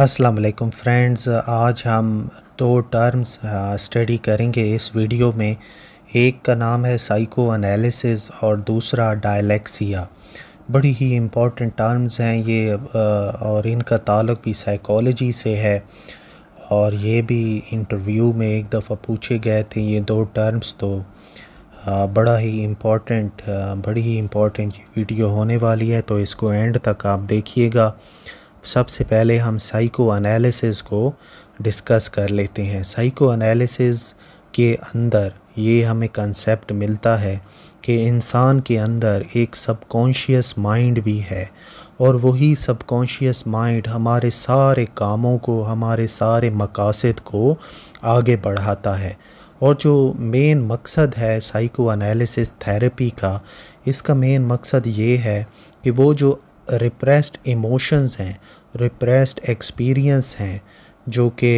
अस्सलाम वालेकुम फ्रेंड्स आज हम दो टर्म्स स्टडी करेंगे इस वीडियो में एक का नाम है साइको एनालिसिस और दूसरा डायलेक्सिया बड़ी ही इम्पॉर्टेंट टर्म्स हैं ये और इनका ताल्लुक भी साइकोलॉजी से है और ये भी इंटरव्यू में एक दफ़ा पूछे गए थे ये दो टर्म्स तो बड़ा ही इम्पॉर्टेंट बड़ी ही इम्पॉर्टेंट वीडियो होने वाली है तो इसको एंड तक आप देखिएगा सबसे पहले हम साइको अनालिसिस को डिस्कस कर लेते हैं साइको अनालिसिस के अंदर ये हमें कंसेप्ट मिलता है कि इंसान के अंदर एक सबकॉन्शियस माइंड भी है और वही सबकॉन्शियस माइंड हमारे सारे कामों को हमारे सारे मकासद को आगे बढ़ाता है और जो मेन मकसद है साइको अनालिसिस थेरेपी का इसका मेन मकसद ये है कि वो जो रिप्रेस्ड इमोशंस हैं रिप्रेस्ड एक्सपीरियंस हैं जो कि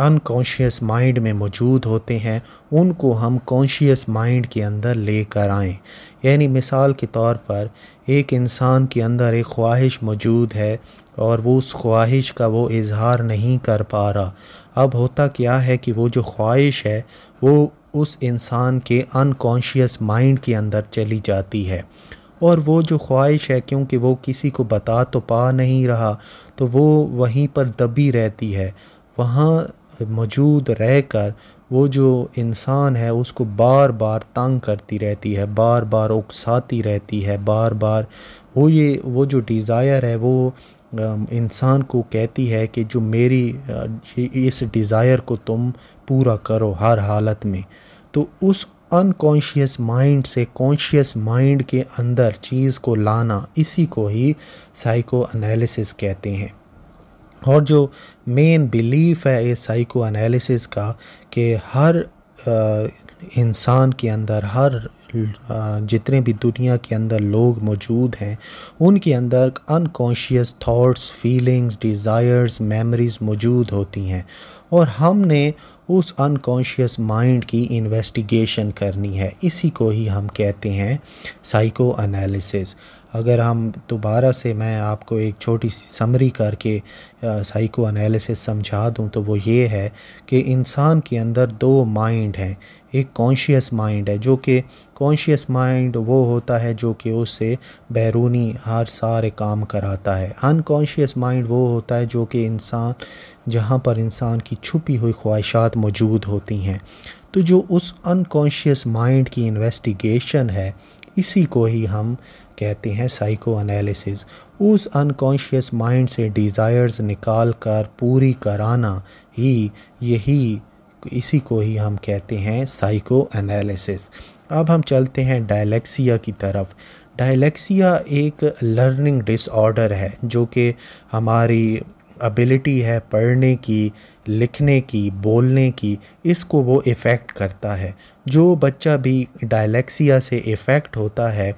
अनकॉन्शियस माइंड में मौजूद होते हैं उनको हम कॉन्शियस माइंड के अंदर लेकर आएं यानी मिसाल के तौर पर एक इंसान के अंदर एक ख्वाहिश मौजूद है और वो उस ख्वाहिश का वो इजहार नहीं कर पा रहा अब होता क्या है कि वो जो ख्वाहिश है वो उस इंसान के अनकॉन्शियस माइंड के अंदर चली जाती है और वो जो ख्वाहिश है क्योंकि वो किसी को बता तो पा नहीं रहा तो वो वहीं पर दबी रहती है वहाँ मौजूद रहकर वो जो इंसान है उसको बार बार तंग करती रहती है बार बार उकसाती रहती है बार बार वो ये वो जो डिज़ायर है वो इंसान को कहती है कि जो मेरी इस डिज़ायर को तुम पूरा करो हर हालत में तो उस अनकॉन्शियस माइंड से कॉन्शियस माइंड के अंदर चीज़ को लाना इसी को ही साइको एनालिसिस कहते हैं और जो मेन बिलीफ है इस साइको एनालिसिस का कि हर इंसान के अंदर हर जितने भी दुनिया के अंदर लोग मौजूद हैं उनके अंदर unconscious thoughts feelings desires memories मौजूद होती हैं और हमने उस अनकॉन्शियस माइंड की इन्वेस्टिगेशन करनी है इसी को ही हम कहते हैं साइको अनालिसिस अगर हम दोबारा से मैं आपको एक छोटी सी समरी करके साइको अनालिसिस समझा दूं तो वो ये है कि इंसान के अंदर दो माइंड हैं एक कॉन्शियस माइंड है जो कि कॉन्शियस माइंड वो होता है जो कि उससे बैरूनी हर सारे काम कराता है अनकॉन्शियस माइंड वो होता है जो कि इंसान जहाँ पर इंसान की छुपी हुई ख्वाहिशात मौजूद होती हैं तो जो उस अनकॉन्शियस माइंड की इन्वेस्टिगेशन है इसी को ही हम कहते हैं साइको अनालिसिस उस अनकॉन्शियस माइंड से डिज़ायर्स निकाल कर पूरी कराना ही यही इसी को ही हम कहते हैं साइको एनालिसिस अब हम चलते हैं डायलेक्सिया की तरफ डायलेक्सिया एक लर्निंग डिसऑर्डर है जो कि हमारी एबिलिटी है पढ़ने की लिखने की बोलने की इसको वो इफ़ेक्ट करता है जो बच्चा भी डायलेक्सिया से इफ़ेक्ट होता है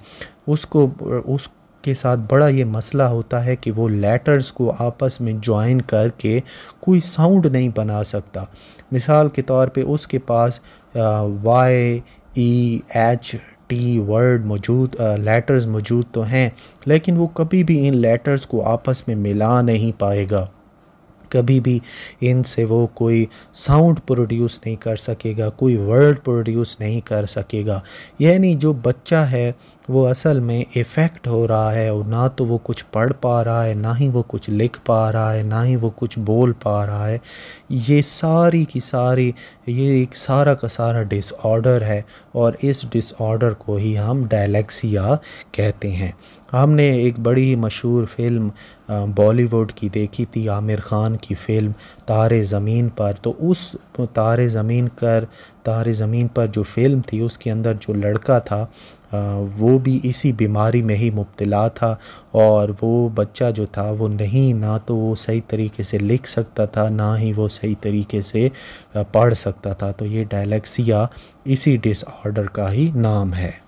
उसको उस के साथ बड़ा ये मसला होता है कि वो लेटर्स को आपस में जॉइन करके कोई साउंड नहीं बना सकता मिसाल के तौर पे उसके पास Y E H T word मौजूद लेटर्स मौजूद तो हैं लेकिन वो कभी भी इन लेटर्स को आपस में मिला नहीं पाएगा कभी भी इनसे वो कोई साउंड प्रोड्यूस नहीं कर सकेगा कोई वर्ड प्रोड्यूस नहीं कर सकेगा यानी जो बच्चा है वो असल में इफ़ेक्ट हो रहा है और ना तो वो कुछ पढ़ पा रहा है ना ही वो कुछ लिख पा रहा है ना ही वो कुछ बोल पा रहा है ये सारी की सारी ये एक सारा का सारा डिसऑर्डर है और इस डिसऑर्डर को ही हम डायलेक्सिया कहते हैं हमने एक बड़ी मशहूर फिल्म बॉलीवुड की देखी थी आमिर ख़ान की फ़िल्म तारे ज़मीन पर तो उस तारे ज़मीन कर तारे ज़मीन पर जो फिल्म थी उसके अंदर जो लड़का था वो भी इसी बीमारी में ही मुबतला था और वो बच्चा जो था वो नहीं ना तो वो सही तरीके से लिख सकता था ना ही वो सही तरीके से पढ़ सकता था तो ये डायलेक्सिया इसी डिसऑर्डर का ही नाम है